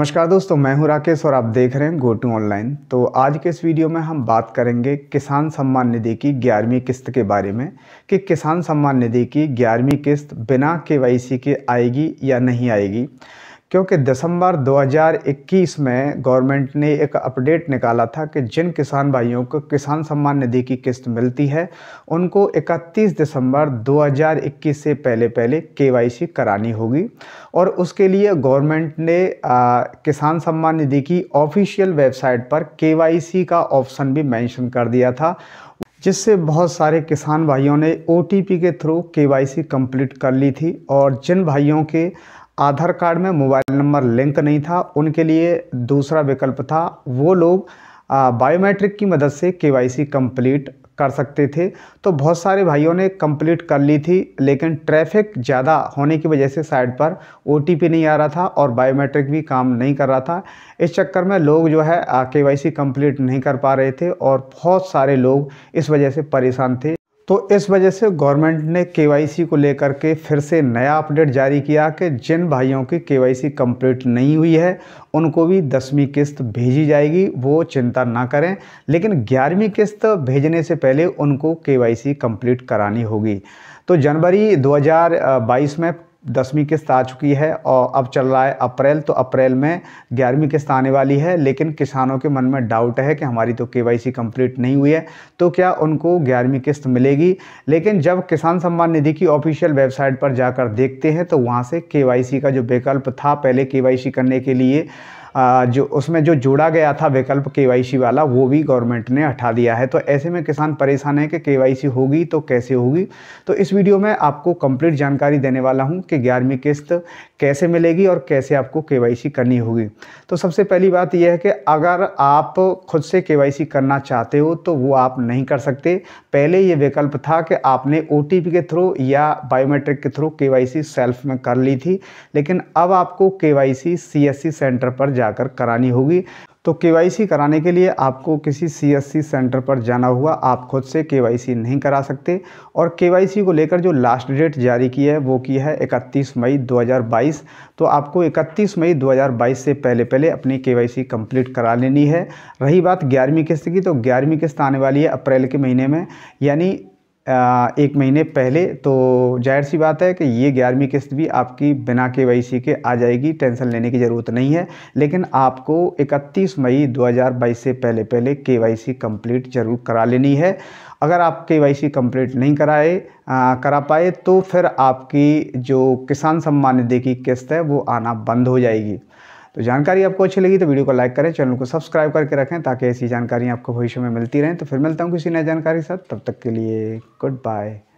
नमस्कार दोस्तों मैं हूं राकेश और आप देख रहे हैं गोटू ऑनलाइन तो आज के इस वीडियो में हम बात करेंगे किसान सम्मान निधि की ग्यारहवीं किस्त के बारे में कि किसान सम्मान निधि की ग्यारहवीं किस्त बिना के के आएगी या नहीं आएगी क्योंकि दिसंबर 2021 में गवर्नमेंट ने एक अपडेट निकाला था कि जिन किसान भाइयों को किसान सम्मान निधि की किस्त मिलती है उनको 31 दिसंबर 2021 से पहले पहले केवाईसी करानी होगी और उसके लिए गवर्नमेंट ने आ, किसान सम्मान निधि की ऑफिशियल वेबसाइट पर केवाईसी का ऑप्शन भी मेंशन कर दिया था जिससे बहुत सारे किसान भाइयों ने ओ के थ्रू के वाई कर ली थी और जिन भाइयों के आधार कार्ड में मोबाइल नंबर लिंक नहीं था उनके लिए दूसरा विकल्प था वो लोग बायोमेट्रिक की मदद से केवाईसी कंप्लीट कर सकते थे तो बहुत सारे भाइयों ने कंप्लीट कर ली थी लेकिन ट्रैफिक ज़्यादा होने की वजह से साइड पर ओ नहीं आ रहा था और बायोमेट्रिक भी काम नहीं कर रहा था इस चक्कर में लोग जो है के वाई कंप्लीट नहीं कर पा रहे थे और बहुत सारे लोग इस वजह से परेशान थे तो इस वजह से गवर्नमेंट ने केवाईसी को लेकर के फिर से नया अपडेट जारी किया कि जिन भाइयों की केवाईसी कंप्लीट नहीं हुई है उनको भी दसवीं किस्त भेजी जाएगी वो चिंता ना करें लेकिन ग्यारहवीं किस्त भेजने से पहले उनको केवाईसी कंप्लीट करानी होगी तो जनवरी 2022 में दसवीं किस्त आ चुकी है और अब चल रहा है अप्रैल तो अप्रैल में ग्यारहवीं किस्त आने वाली है लेकिन किसानों के मन में डाउट है कि हमारी तो केवाईसी कंप्लीट नहीं हुई है तो क्या उनको ग्यारहवीं किस्त मिलेगी लेकिन जब किसान सम्मान निधि की ऑफिशियल वेबसाइट पर जाकर देखते हैं तो वहाँ से के का जो विकल्प था पहले के करने के लिए जो उसमें जो जोड़ा गया था विकल्प के वाला वो भी गवर्नमेंट ने हटा दिया है तो ऐसे में किसान परेशान है कि के होगी तो कैसे होगी तो इस वीडियो में आपको कंप्लीट जानकारी देने वाला हूँ कि ग्यारहवीं किस्त कैसे मिलेगी और कैसे आपको के करनी होगी तो सबसे पहली बात यह है कि अगर आप खुद से के करना चाहते हो तो वो आप नहीं कर सकते पहले ये विकल्प था कि आपने ओ के थ्रू या बायोमेट्रिक के थ्रू के सेल्फ में कर ली थी लेकिन अब आपको के वाई सेंटर पर जाकर करानी होगी तो के कराने के लिए आपको किसी सी सेंटर पर जाना हुआ आप खुद से के नहीं करा सकते और के को लेकर जो लास्ट डेट जारी की है वो की है 31 मई 2022 तो आपको 31 मई 2022 से पहले पहले अपनी के कंप्लीट करा लेनी है रही बात ग्यारहवीं किस्त की तो ग्यारहवीं किस्त आने वाली है अप्रैल के महीने में यानी एक महीने पहले तो जाहिर सी बात है कि ये ग्यारहवीं किस्त भी आपकी बिना के के आ जाएगी टेंशन लेने की ज़रूरत नहीं है लेकिन आपको 31 मई 2022 से पहले पहले के वाई सी कम्प्लीट ज़रूर करा लेनी है अगर आप के वाई सी कम्प्लीट नहीं कराए करा पाए तो फिर आपकी जो किसान सम्मान निधि की किस्त है वो आना बंद हो जाएगी तो जानकारी आपको अच्छी लगी तो वीडियो को लाइक करें चैनल को सब्सक्राइब करके रखें ताकि ऐसी जानकारी आपको भविष्य में मिलती रहें तो फिर मिलता हूँ किसी नए जानकारी के साथ तब तक के लिए गुड बाय